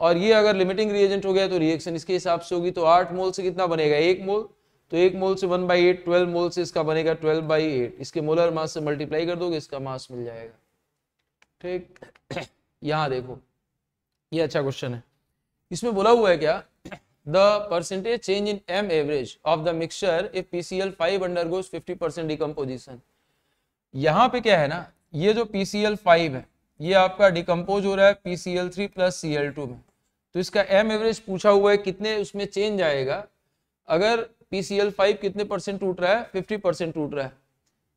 और ये अगर लिमिटिंग रिएजेंट हो गया तो रिएक्शन इसके हिसाब से होगी तो आठ मोल से कितना बनेगा एक मोल तो एक मोल से one by eight twelve mole से इसका बनेगा ट्वेल्व बाई एट इसके मोलर मास से मल्टीप्लाई कर दोगे इसका मास मिल जाएगा ठीक यहां देखो ये अच्छा क्वेश्चन है इसमें बोला हुआ है क्या the percentage change in M average of the mixture if PCL five undergoes fifty percent decomposition यहाँ पे क्या है ना ये जो पी सी एल फाइव है ये आपका डिकम्पोज हो रहा है P C L three plus C L two में तो इसका एम एवरेज पूछा हुआ है कितने उसमें चेंज आएगा अगर पी सी एल फाइव कितने परसेंट टूट रहा है फिफ्टी परसेंट टूट रहा है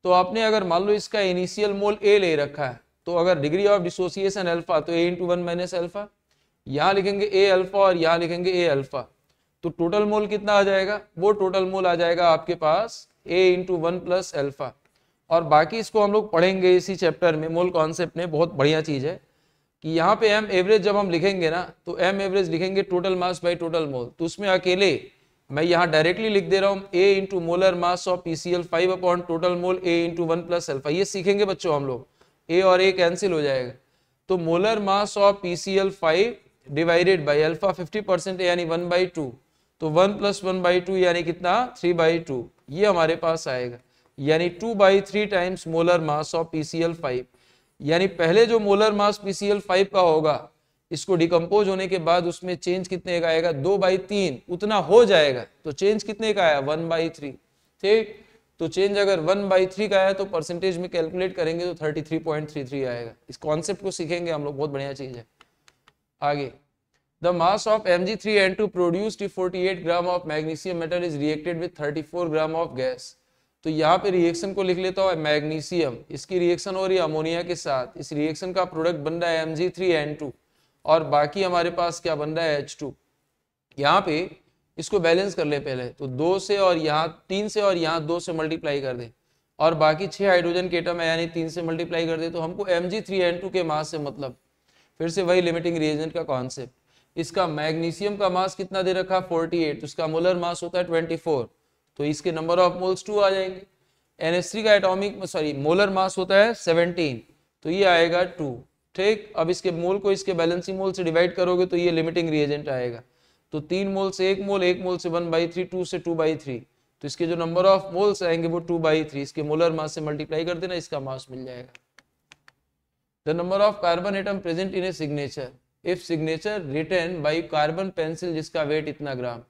तो आपने अगर मान लो इसका इनिशियल मोल ए ले रखा है तो अगर डिग्री ऑफ डिसोसिएशन अल्फा तो A into one minus alpha यहाँ लिखेंगे ए अल्फा और यहाँ लिखेंगे ए अल्फा तो टोटल मोल कितना आ जाएगा वो टोटल मोल आ जाएगा आपके पास A into one plus alpha और बाकी इसको हम लोग पढ़ेंगे इसी चैप्टर में मूल कॉन्सेप्ट में बहुत बढ़िया चीज़ है कि यहाँ पे एम एवरेज जब हम लिखेंगे ना तो एम एवरेज लिखेंगे total mass by total mole तो उसमें अकेले मैं यहाँ डायरेक्टली लिख दे रहा हूँ A into molar mass of P C L five upon total mole A into one plus alpha ये सीखेंगे बच्चों हम लोग ए और ए कैंसिल हो जाएगा तो molar mass of P C L five divided by alpha fifty percent यानी वन बाई टू तो one plus one by two यानी कितना थ्री बाई टू ये हमारे पास आएगा यानी two by three times molar mass of PCL five यानी पहले जो मोलर मास पीसीएल फाइव का होगा इसको डिकम्पोज होने के बाद उसमें चेंज कितने का आएगा दो बाई तीन उतना हो जाएगा तो चेंज कितने का आया वन बाई थ्री ठीक तो चेंज अगर वन बाई थ्री का आया तो परसेंटेज में कैलकुलेट करेंगे तो thirty three point three three आएगा इस कॉन्सेप्ट को सीखेंगे हम लोग बहुत बढ़िया चीज है आगे the mass of M G three N two produce forty eight gram of magnesium metal is reacted with thirty four gram of gas तो यहाँ पे रिएक्शन को लिख लेता हूँ मैग्नीशियम इसकी रिएक्शन हो रही है अमोनिया के साथ इस रिएक्शन का प्रोडक्ट बन रहा है एम और बाकी हमारे पास क्या बन रहा है एच टू यहाँ पे इसको बैलेंस कर ले पहले तो दो से और यहाँ तीन से और यहाँ दो से मल्टीप्लाई कर दे और बाकी छह हाइड्रोजन के एटम है यानी तीन से मल्टीप्लाई कर दे तो हमको M G three N two के मास से मतलब फिर से वही लिमिटिंग रिएजेंट का कॉन्सेप्ट इसका मैग्नीशियम का मास कितना दे रखा फोर्टी एट उसका मोलर मास होता है फोर तो इसके नंबर ऑफ मोल्स टू आ जाएंगे एन का एटॉमिक सॉरी मोलर मास होता है सेवनटीन तो ये आएगा टू ठीक अब इसके मोल को इसके बैलेंसिंग मोल से डिवाइड करोगे तो ये लिमिटिंग रिएजेंट आएगा तो तीन मोल से एक मोल एक मोल से वन बाई थ्री टू से टू बाई थ्री तो इसके जो नंबर ऑफ मोल्स आएंगे वो टू बाई थ्री इसके मोलर मास से मल्टीप्लाई कर देना इसका मास मिल जाएगा the number of carbon atom present in a signature if signature written by carbon pencil जिसका वेट इतना ग्राम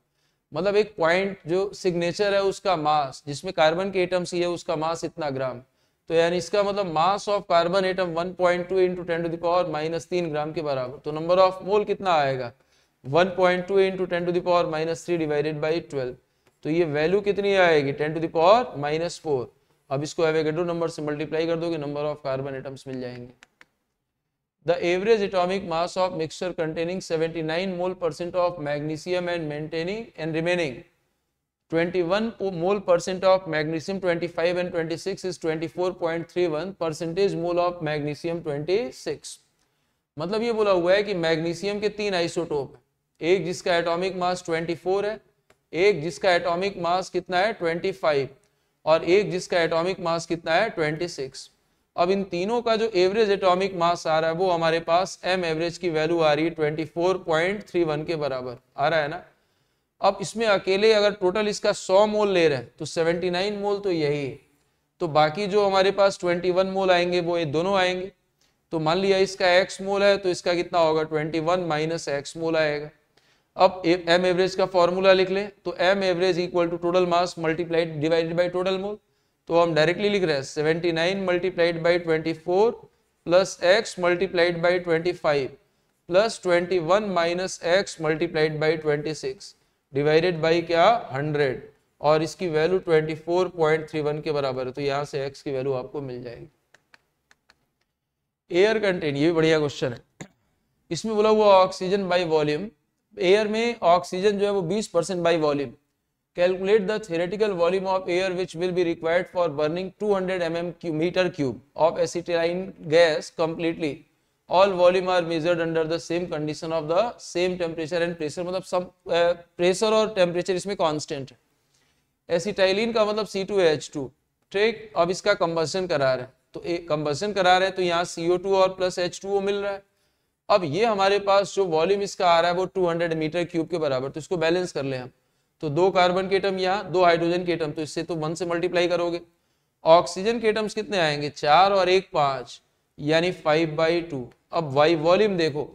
मतलब एक पॉइंट जो सिग्नेचर है उसका मास जिसमें कार्बन के एटम्स ही है उसका मास इतना ग्राम तो यानी इसका मतलब mass of carbon atom 1.2 point two into ten to the power minus तीन ग्राम के बराबर तो नंबर ऑफ मोल कितना आएगा 1.2 point two into ten to the power minus three divided by twelve तो ये वैल्यू कितनी आएगी ten to the power minus four अब इसको एवेगेडो नंबर से मल्टीप्लाई कर दोगे नंबर ऑफ कार्बन एटम्स मिल जाएंगे the average atomic mass of mixture containing 79 mole percent of magnesium and maintaining and remaining 21 mole percent of magnesium 25 and 26 is 24.31 percentage mole of magnesium 26 मतलब ये बोला हुआ है कि मैग्नीशियम के तीन आइसोटोप है एक जिसका एटॉमिक मास 24 है एक जिसका एटॉमिक मास कितना है 25 और एक जिसका एटॉमिक मास कितना है 26 अब इन तीनों का जो एवरेज एटॉमिक मास आ रहा है वो हमारे पास एम एवरेज की वैल्यू आ रही है 24.31 के बराबर आ रहा है ना अब इसमें अकेले अगर टोटल इसका 100 मोल ले रहे हैं तो 79 मोल तो यही है तो बाकी जो हमारे पास 21 मोल आएंगे वो ये दोनों आएंगे तो मान लिया इसका एक्स मोल है तो इसका कितना होगा 21 वन माइनस एक्स मोल आएगा अब एम एवरेज का फॉर्मूला लिख ले तो M average equal to total mass multiplied divided by total mole तो हम डायरेक्टली लिख रहे हैं seventy nine multiplied by twenty four plus X multiplied by twenty five plus twenty one minus X multiplied by twenty six divided by क्या hundred और इसकी value twenty four point three one के बराबर है तो यहाँ से एक्स की वैल्यू आपको मिल जाएगी एयर कंटेन ये भी बढ़िया क्वेश्चन है इसमें बोला हुआ ऑक्सीजन बाई वॉल्यूम एयर में ऑक्सीजन जो है वो बीस percent by volume Calculate the theoretical volume of air which will be required for burning 200 mm meter cube of acetylene gas completely. All volume are measured under the same condition of the same temperature and pressure. मतलब सब pressure और temperature इसमें constant है. Acetylene का मतलब C2H2 ठीक अब इसका कंबसन करा रहे हैं तो कंबसन करा रहे हैं तो यहाँ CO2 और प्लस H2O मिल रहा है अब ये हमारे पास जो वॉल्यूम इसका आ रहा है वो 200 मीटर क्यूब के बराबर तो इसको बैलेंस कर ले हम तो दो कार्बन के एटम यहाँ दो हाइड्रोजन के एटम तो इससे तो वन से मल्टीप्लाई करोगे ऑक्सीजन के एटम्स कितने आएंगे चार और एक पांच यानी फाइव बाई टू अब वाई वॉल्यूम देखो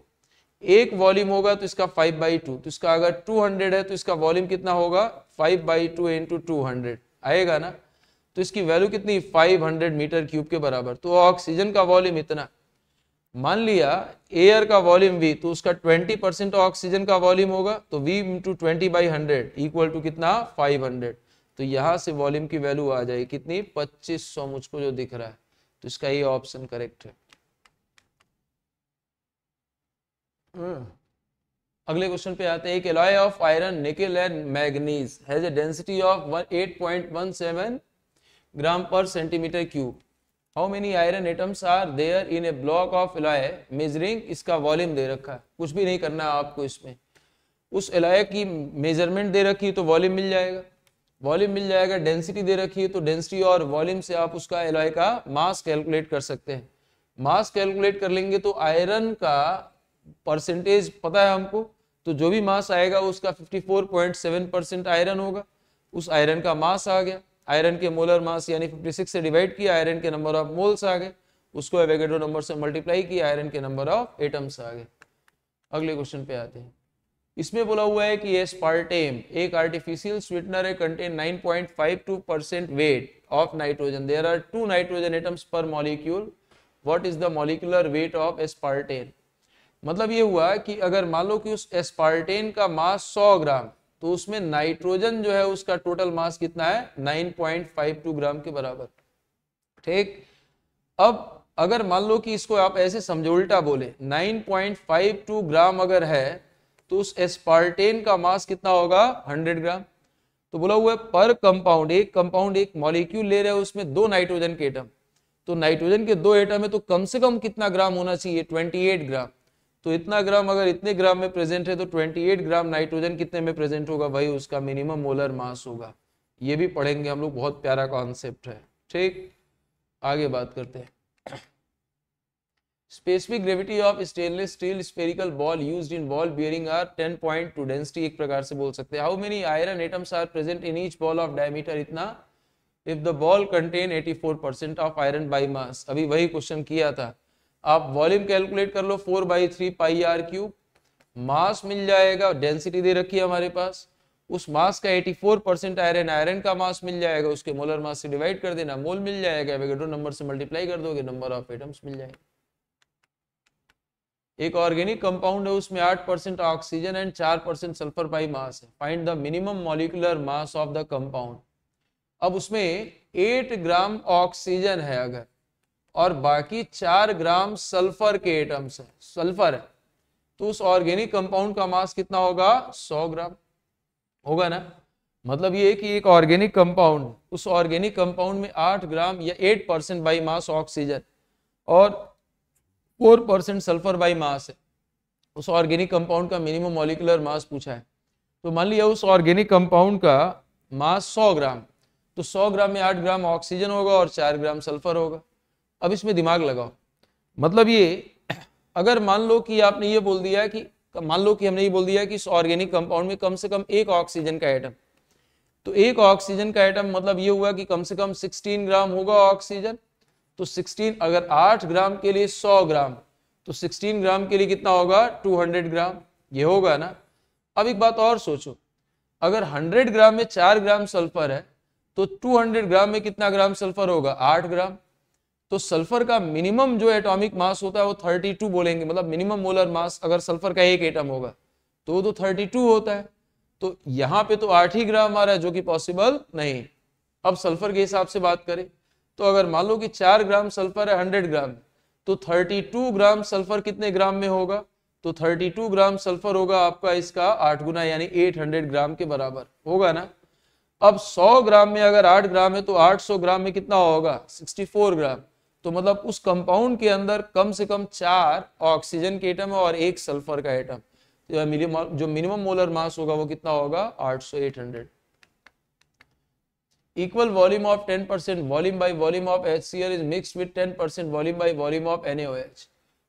एक वॉल्यूम होगा तो इसका फाइव बाई टू तो इसका अगर टू हंड्रेड है तो इसका वॉल्यूम कितना होगा five by two into two hundred आएगा ना तो इसकी वैल्यू कितनी फाइव हंड्रेड मीटर क्यूब के बराबर तो ऑक्सीजन का वॉल्यूम इतना मान लिया एयर का वॉल्यूम वी तो उसका 20 परसेंट ऑक्सीजन का वॉल्यूम होगा तो V into twenty by hundred equal to कितना 500 तो यहां से वॉल्यूम की वैल्यू आ जाएगी कितनी 2500 मुझको जो दिख रहा है तो इसका ये ऑप्शन करेक्ट है हम्म। अगले क्वेश्चन पे आते हैं एक alloy of iron nickel and manganese has a density of eight gram per centimetre cube how many iron atoms are there in a block of alloy measuring इसका वॉल्यूम दे रखा है कुछ भी नहीं करना आपको इसमें उस एलॉय की मेजरमेंट दे रखी है तो वॉल्यूम मिल जाएगा वॉल्यूम मिल जाएगा डेंसिटी दे रखी है तो डेंसिटी और वॉल्यूम से आप उसका एलॉय का मास कैलकुलेट कर सकते हैं मास कैलकुलेट कर लेंगे तो आयरन का परसेंटेज पता है हमको तो जो भी मास आएगा उसका 54.7 परसेंट आयरन होगा उस आयरन का मास आ गया आयरन के मोलर मास यानी 56 से डिवाइड किया आयरन के नंबर ऑफ मोल्स आ गए उसको एवेगेडो नंबर से मल्टीप्लाई किया आयरन के नंबर ऑफ एटम्स आ गए अगले क्वेश्चन पे आते हैं इसमें बोला हुआ है कि ये स्पार्टेम एक आर्टिफिशियल स्वीटनर है contain 9.52 percent weight of nitrogen there are two nitrogen atoms per molecule what is the molecular weight of aspartame मतलब ये हुआ कि अगर मान लो कि उस एस्पार्टेन का मास 100 ग्राम तो उसमें नाइट्रोजन जो है उसका टोटल मास कितना है 9.52 ग्राम के बराबर ठीक अब अगर मान लो कि इसको आप ऐसे समझो उल्टा बोले 9.52 ग्राम अगर है तो उस एस्पार्टेन का मास कितना होगा 100 ग्राम तो बोला हुआ है पर कंपाउंड एक कंपाउंड एक मॉलिक्यूल ले रहे हैं उसमें दो नाइट्रोजन के एटम तो नाइट्रोजन के दो एटम है तो कम से कम कितना ग्राम होना चाहिए ट्वेंटी ग्राम तो इतना ग्राम अगर इतने ग्राम में प्रेजेंट है तो 28 ग्राम नाइट्रोजन कितने में प्रेजेंट होगा भाई उसका मिनिमम मोलर मास होगा ये भी पढ़ेंगे हम लोग बहुत प्यारा कॉन्सेप्ट है ठीक आगे बात करते हैं specific gravity of stainless steel spherical ball used in ball bearing are ten point two density एक प्रकार से बोल सकते हैं how many iron atoms are present in each ball of diameter इतना if the ball contain 84 percent of iron by mass अभी वही question किया था आप वॉल्यूम कैलकुलेट कर लो four by three pi R cube mass मिल जाएगा डेंसिटी दे रखी है हमारे पास उस मास का 84 परसेंट आयरन आयरन का मास मिल जाएगा उसके मोलर मास से डिवाइड कर देना मोल मिल जाएगा एवेगेड्रो नंबर से मल्टीप्लाई कर दोगे नंबर ऑफ एटम्स मिल जाएंगे एक ऑर्गेनिक कंपाउंड है उसमें 8 percent oxygen and 4 percent sulphur by mass है find the minimum molecular mass of the compound अब उसमें 8 ग्राम ऑक्सीजन है अगर और बाकी चार ग्राम सल्फर के एटम्स हैं सल्फर है तो उस ऑर्गेनिक कंपाउंड का मास कितना होगा सौ ग्राम होगा ना मतलब ये कि एक ऑर्गेनिक कंपाउंड उस ऑर्गेनिक कंपाउंड में आठ ग्राम या eight percent by mass oxygen और four percent sulphur by mass है उस ऑर्गेनिक कंपाउंड का मिनिमम मॉलिकुलर मास पूछा है तो मान लिया उस ऑर्गेनिक कंपाउंड का मास सौ ग्राम तो सौ ग्राम में आठ ग्राम ऑक्सीजन होगा और चार ग्राम सल्फर होगा अब इसमें दिमाग लगाओ मतलब ये अगर मान लो कि आपने ये बोल दिया कि मान लो कि हमने ये बोल दिया कि इस ऑर्गेनिक कंपाउंड में कम से कम एक ऑक्सीजन का आइटम तो एक ऑक्सीजन का आइटम मतलब ये हुआ कि कम से कम 16 ग्राम होगा ऑक्सीजन तो 16 अगर 8 ग्राम के लिए 100 ग्राम तो 16 ग्राम के लिए कितना होगा 200 ग्राम ये होगा ना अब एक बात और सोचो अगर 100 ग्राम में 4 ग्राम सल्फर है तो 200 ग्राम में कितना ग्राम सल्फर होगा 8 ग्राम तो सल्फर का मिनिमम जो एटॉमिक मास होता है वो 32 बोलेंगे मतलब मिनिमम मोलर मास अगर सल्फर का एक एटम होगा तो वो तो 32 होता है तो यहाँ पे तो आठ ही ग्राम आ रहा है जो कि पॉसिबल नहीं अब सल्फर के हिसाब से बात करें तो अगर मान लो कि चार ग्राम सल्फर है हंड्रेड ग्राम तो थर्टी ग्राम सल्फर कितने ग्राम में होगा तो थर्टी ग्राम सल्फर होगा आपका इसका आठ गुना यानी एट ग्राम के बराबर होगा ना अब 100 ग्राम में अगर 8 ग्राम है तो 800 ग्राम में कितना होगा 64 ग्राम तो मतलब उस कंपाउंड के अंदर कम से कम चार ऑक्सीजन के आइटम और एक सल्फर का एटम तो जो मिनिमम मोलर मास होगा वो कितना होगा आठ सौ eight hundred equal volume of ten percent volume by volume of H C L is mix with 10 percent volume by volume of NO H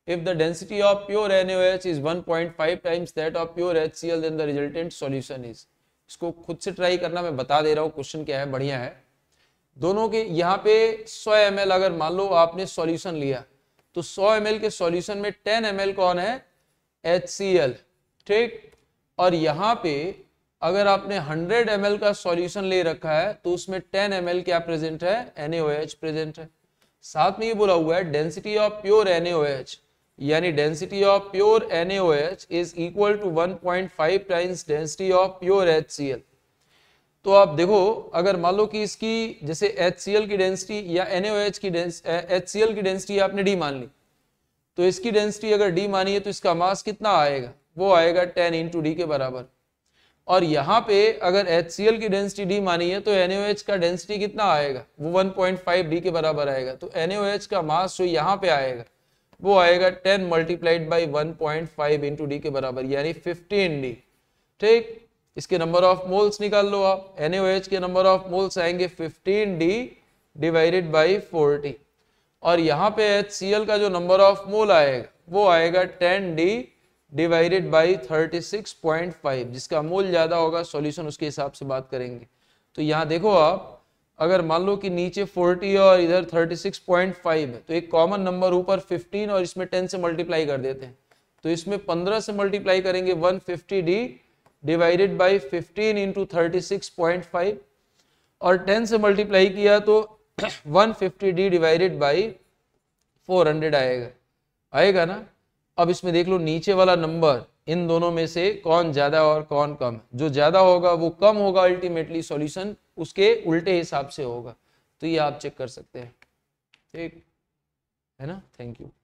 if the density of pure NO H is one times that of pure H C L the resultant solution is इसको खुद से try करना मैं बता दे रहा हूँ question क्या है बढ़िया है दोनों के यहाँ पे 100 एम अगर मान लो आपने सॉल्यूशन लिया तो 100 एम के सॉल्यूशन में 10 एम कौन है एच ठीक और यहाँ पे अगर आपने 100 एम का सॉल्यूशन ले रखा है तो उसमें 10 एम क्या प्रेजेंट है NaOH प्रेजेंट है साथ में ये बोला हुआ है डेंसिटी ऑफ प्योर एन यानी density of pure NaOH is equal to 1.5 times density of pure H तो आप देखो अगर मान लो कि इसकी जैसे एच की डेंसिटी या एन की एच सी की डेंसिटी आपने डी मान ली तो इसकी डेंसिटी अगर डी मानी है तो इसका मास कितना आएगा वो आएगा टेन इंटू डी के बराबर और यहाँ पे अगर एच की डेंसिटी डी मानी है तो एन का डेंसिटी कितना आएगा वो 1.5 डी के बराबर आएगा तो एन का मास जो यहाँ पे आएगा वो आएगा ten multiplied by one point into D के बराबर यानी फिफ्टीन डी ठीक इसके नंबर ऑफ मोल्स निकाल लो आप एन के नंबर ऑफ मोल्स आएंगे 15 डी डिवाइडेड बाई 40 और यहाँ पे एच का जो नंबर ऑफ मोल आएगा वो आएगा 10 डी डिवाइडेड बाई 36.5 जिसका मोल ज़्यादा होगा सॉल्यूशन उसके हिसाब से बात करेंगे तो यहाँ देखो आप अगर मान लो कि नीचे 40 और इधर 36.5 है तो एक कॉमन नंबर ऊपर 15 और इसमें 10 से मल्टीप्लाई कर देते हैं तो इसमें 15 से मल्टीप्लाई करेंगे 150 D divided by 15 into thirty और 10 से मल्टीप्लाई किया तो 150 fifty D divided by four आएगा आएगा ना अब इसमें देख लो नीचे वाला नंबर इन दोनों में से कौन ज्यादा और कौन कम जो ज्यादा होगा वो कम होगा अल्टीमेटली सॉल्यूशन उसके उल्टे हिसाब से होगा तो ये आप चेक कर सकते हैं ठीक है ना थैंक यू